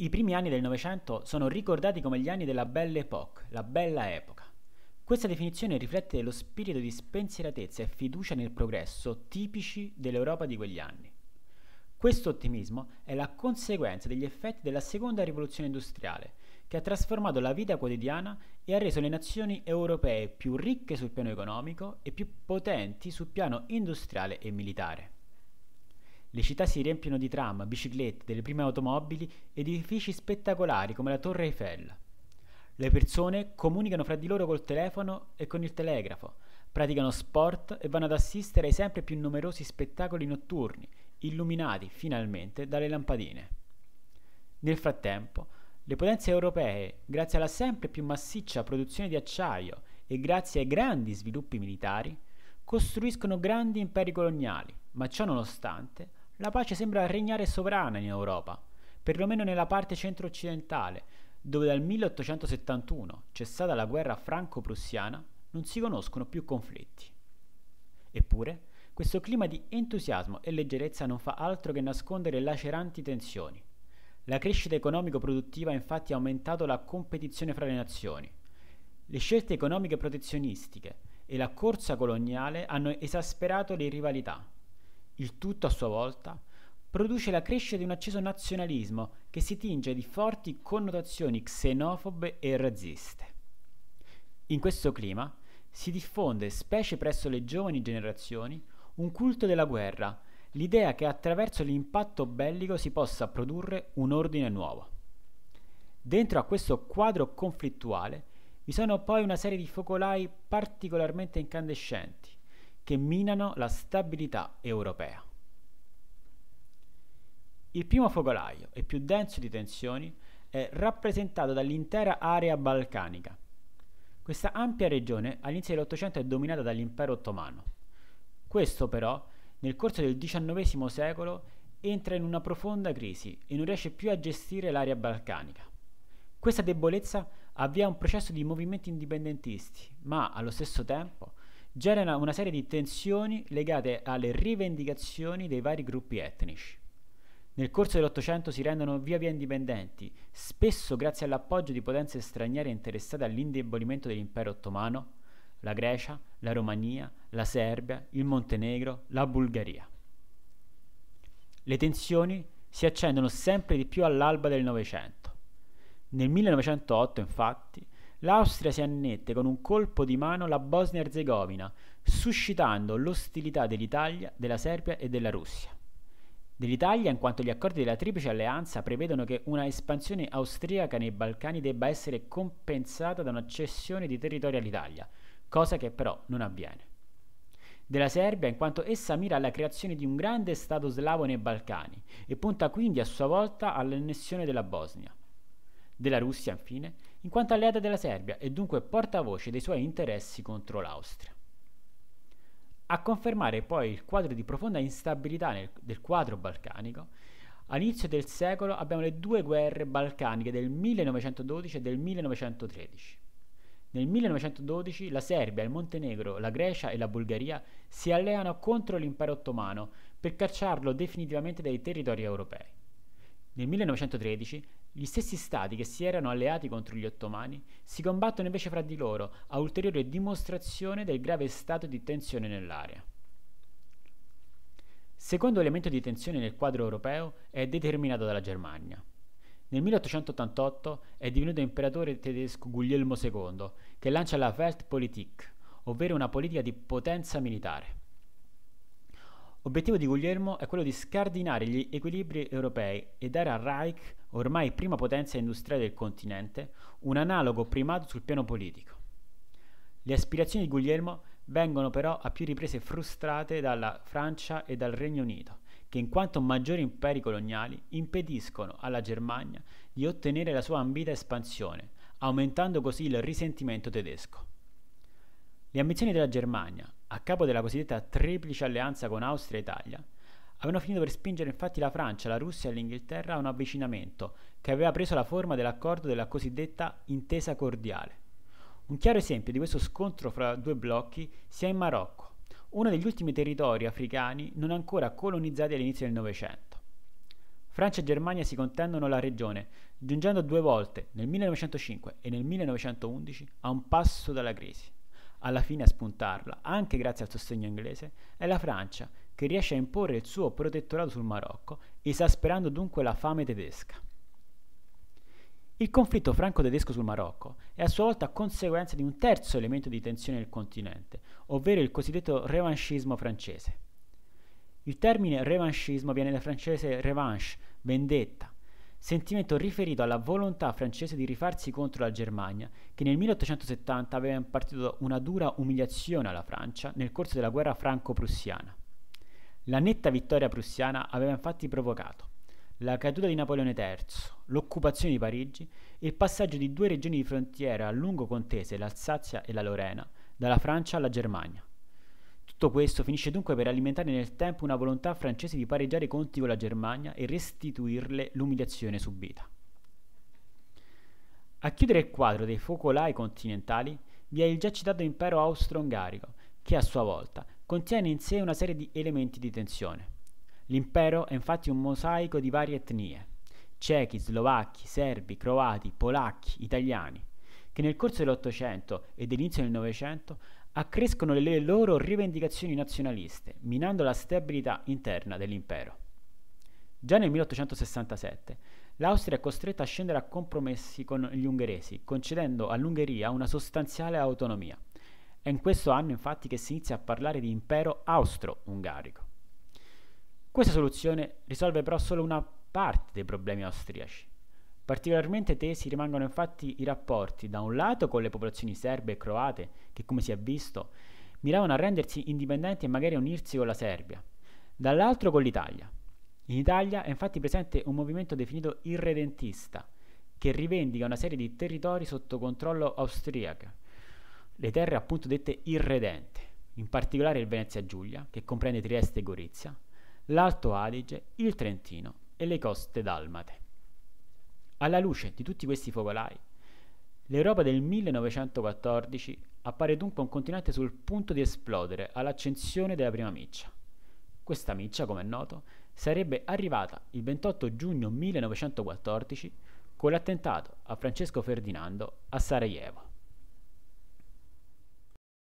I primi anni del Novecento sono ricordati come gli anni della Belle Époque, la bella epoca. Questa definizione riflette lo spirito di spensieratezza e fiducia nel progresso tipici dell'Europa di quegli anni. Questo ottimismo è la conseguenza degli effetti della seconda rivoluzione industriale, che ha trasformato la vita quotidiana e ha reso le nazioni europee più ricche sul piano economico e più potenti sul piano industriale e militare. Le città si riempiono di tram, biciclette, delle prime automobili ed edifici spettacolari come la Torre Eiffel. Le persone comunicano fra di loro col telefono e con il telegrafo, praticano sport e vanno ad assistere ai sempre più numerosi spettacoli notturni, illuminati finalmente dalle lampadine. Nel frattempo, le potenze europee, grazie alla sempre più massiccia produzione di acciaio e grazie ai grandi sviluppi militari, costruiscono grandi imperi coloniali, ma ciò nonostante la pace sembra regnare sovrana in Europa, perlomeno nella parte centro-occidentale, dove dal 1871, cessata la guerra franco-prussiana, non si conoscono più conflitti. Eppure, questo clima di entusiasmo e leggerezza non fa altro che nascondere laceranti tensioni. La crescita economico-produttiva ha infatti aumentato la competizione fra le nazioni. Le scelte economiche protezionistiche e la corsa coloniale hanno esasperato le rivalità, il tutto a sua volta produce la crescita di un acceso nazionalismo che si tinge di forti connotazioni xenofobe e razziste. In questo clima si diffonde, specie presso le giovani generazioni, un culto della guerra, l'idea che attraverso l'impatto bellico si possa produrre un ordine nuovo. Dentro a questo quadro conflittuale vi sono poi una serie di focolai particolarmente incandescenti, che minano la stabilità europea. Il primo focolaio e più denso di tensioni è rappresentato dall'intera area balcanica. Questa ampia regione all'inizio dell'Ottocento è dominata dall'impero ottomano. Questo però, nel corso del XIX secolo, entra in una profonda crisi e non riesce più a gestire l'area balcanica. Questa debolezza avvia un processo di movimenti indipendentisti, ma allo stesso tempo genera una serie di tensioni legate alle rivendicazioni dei vari gruppi etnici. Nel corso dell'Ottocento si rendono via via indipendenti, spesso grazie all'appoggio di potenze straniere interessate all'indebolimento dell'impero ottomano, la Grecia, la Romania, la Serbia, il Montenegro, la Bulgaria. Le tensioni si accendono sempre di più all'alba del Novecento. Nel 1908, infatti, l'Austria si annette con un colpo di mano la Bosnia-Erzegovina, suscitando l'ostilità dell'Italia, della Serbia e della Russia. Dell'Italia in quanto gli accordi della Triplice Alleanza prevedono che una espansione austriaca nei Balcani debba essere compensata da una cessione di territorio all'Italia, cosa che però non avviene. Della Serbia in quanto essa mira alla creazione di un grande Stato slavo nei Balcani e punta quindi a sua volta all'annessione della Bosnia. Della Russia, infine, in quanto alleata della Serbia e dunque portavoce dei suoi interessi contro l'Austria. A confermare poi il quadro di profonda instabilità nel, del quadro balcanico, all'inizio del secolo abbiamo le due guerre balcaniche del 1912 e del 1913. Nel 1912 la Serbia, il Montenegro, la Grecia e la Bulgaria si alleano contro l'impero ottomano per cacciarlo definitivamente dai territori europei. Nel 1913 gli stessi stati che si erano alleati contro gli ottomani si combattono invece fra di loro, a ulteriore dimostrazione del grave stato di tensione nell'area. Secondo elemento di tensione nel quadro europeo è determinato dalla Germania. Nel 1888 è divenuto imperatore tedesco Guglielmo II, che lancia la Weltpolitik, ovvero una politica di potenza militare. Obiettivo di Guglielmo è quello di scardinare gli equilibri europei e dare al Reich, ormai prima potenza industriale del continente, un analogo primato sul piano politico. Le aspirazioni di Guglielmo vengono però a più riprese frustrate dalla Francia e dal Regno Unito, che in quanto maggiori imperi coloniali impediscono alla Germania di ottenere la sua ambita espansione, aumentando così il risentimento tedesco. Le ambizioni della Germania, a capo della cosiddetta triplice alleanza con Austria e Italia, avevano finito per spingere infatti la Francia, la Russia e l'Inghilterra a un avvicinamento che aveva preso la forma dell'accordo della cosiddetta intesa cordiale. Un chiaro esempio di questo scontro fra due blocchi si ha in Marocco, uno degli ultimi territori africani non ancora colonizzati all'inizio del Novecento. Francia e Germania si contendono la regione, giungendo due volte, nel 1905 e nel 1911, a un passo dalla crisi alla fine a spuntarla, anche grazie al sostegno inglese, è la Francia, che riesce a imporre il suo protettorato sul Marocco, esasperando dunque la fame tedesca. Il conflitto franco-tedesco sul Marocco è a sua volta conseguenza di un terzo elemento di tensione nel continente, ovvero il cosiddetto revanchismo francese. Il termine revanchismo viene dal francese revanche, vendetta, sentimento riferito alla volontà francese di rifarsi contro la Germania, che nel 1870 aveva impartito una dura umiliazione alla Francia nel corso della guerra franco-prussiana. La netta vittoria prussiana aveva infatti provocato la caduta di Napoleone III, l'occupazione di Parigi e il passaggio di due regioni di frontiera a lungo contese, l'Alsazia e la Lorena, dalla Francia alla Germania. Tutto questo finisce dunque per alimentare nel tempo una volontà francese di pareggiare i conti con la Germania e restituirle l'umiliazione subita. A chiudere il quadro dei focolai continentali vi è il già citato impero austro-ungarico, che a sua volta contiene in sé una serie di elementi di tensione. L'impero è infatti un mosaico di varie etnie, cechi, slovacchi, serbi, croati, polacchi, italiani, che nel corso dell'Ottocento e dell'inizio del Novecento accrescono le loro rivendicazioni nazionaliste, minando la stabilità interna dell'impero. Già nel 1867 l'Austria è costretta a scendere a compromessi con gli ungheresi, concedendo all'Ungheria una sostanziale autonomia. È in questo anno infatti che si inizia a parlare di impero austro-ungarico. Questa soluzione risolve però solo una parte dei problemi austriaci. Particolarmente tesi rimangono infatti i rapporti, da un lato con le popolazioni serbe e croate, che come si è visto, miravano a rendersi indipendenti e magari a unirsi con la Serbia, dall'altro con l'Italia. In Italia è infatti presente un movimento definito irredentista, che rivendica una serie di territori sotto controllo austriaca, le terre appunto dette irredente, in particolare il Venezia Giulia, che comprende Trieste e Gorizia, l'Alto Adige, il Trentino e le coste dalmate. Alla luce di tutti questi focolai, l'Europa del 1914 appare dunque un continente sul punto di esplodere all'accensione della prima miccia. Questa miccia, come è noto, sarebbe arrivata il 28 giugno 1914 con l'attentato a Francesco Ferdinando a Sarajevo.